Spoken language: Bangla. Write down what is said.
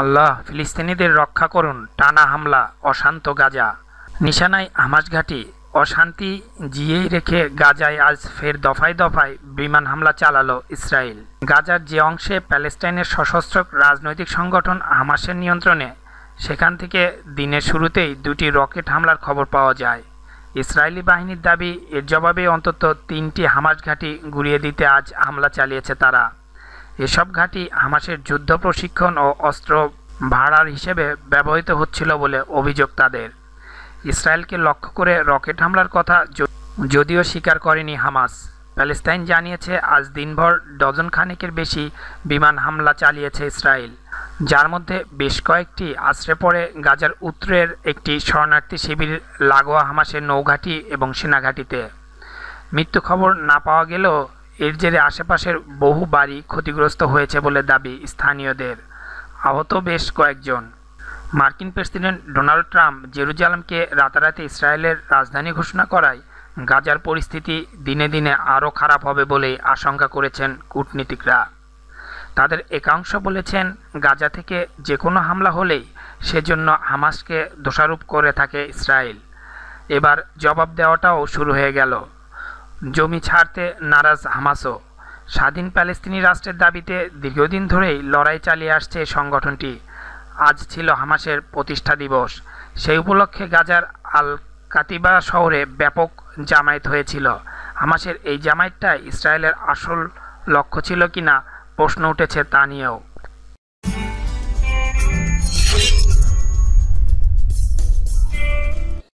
আল্লাহ ফিলিস্তিনিদের রক্ষা করুন টানা হামলা অশান্ত গাজা নিশানায় হামাস অশান্তি জিয়েই রেখে গাজায় আজ ফের দফায় দফায় বিমান হামলা চালালো ইসরায়েল গাজার যে অংশে প্যালেস্টাইনের সশস্ত্র রাজনৈতিক সংগঠন হামাসের নিয়ন্ত্রণে সেখান থেকে দিনের শুরুতেই দুটি রকেট হামলার খবর পাওয়া যায় ইসরায়েলি বাহিনীর দাবি এর জবাবে অন্তত তিনটি হামাস ঘাঁটি গুড়িয়ে দিতে আজ হামলা চালিয়েছে তারা এসব ঘাঁটি হামাসের যুদ্ধ প্রশিক্ষণ ও অস্ত্র ভাড়ার হিসেবে ব্যবহৃত হচ্ছিল বলে অভিযোগ তাদের ইসরায়েলকে লক্ষ্য করে রকেট হামলার কথা যদিও স্বীকার করেনি হামাস প্যালেস্তাইন জানিয়েছে আজ দিনভর ডজন খানেকের বেশি বিমান হামলা চালিয়েছে ইসরায়েল যার মধ্যে বেশ কয়েকটি আশ্রে পড়ে গাজার উত্তরের একটি শরণার্থী শিবির লাগোয়া হামাসের নৌঘাটি এবং সেনাঘাটিতে মৃত্যু খবর না পাওয়া গেলেও এর জেরে আশেপাশের বহু বাড়ি ক্ষতিগ্রস্ত হয়েছে বলে দাবি স্থানীয়দের আহত বেশ কয়েকজন মার্কিন প্রেসিডেন্ট ডোনাল্ড ট্রাম্প জেরুজালামকে রাতারাতি ইসরায়েলের রাজধানী ঘোষণা করায় গাজার পরিস্থিতি দিনে দিনে আরও খারাপ হবে বলে আশঙ্কা করেছেন কূটনীতিকরা তাদের একাংশ বলেছেন গাজা থেকে যে কোনো হামলা হলেই সেজন্য হামাসকে দোষারোপ করে থাকে ইসরায়েল এবার জবাব দেওয়াটাও শুরু হয়ে গেল জমি ছাড়তে নারাজ হামাসও স্বাধীন প্যালেস্তিনি রাষ্ট্রের দাবিতে দীর্ঘদিন ধরেই লড়াই চালিয়ে আসছে সংগঠনটি আজ ছিল হামাসের প্রতিষ্ঠা দিবস সেই উপলক্ষে গাজার আল কাতিবা শহরে ব্যাপক জামায়াত হয়েছিল হামাসের এই জামায়াতটা ইসরায়েলের আসল লক্ষ্য ছিল কিনা প্রশ্ন উঠেছে তা নিয়েও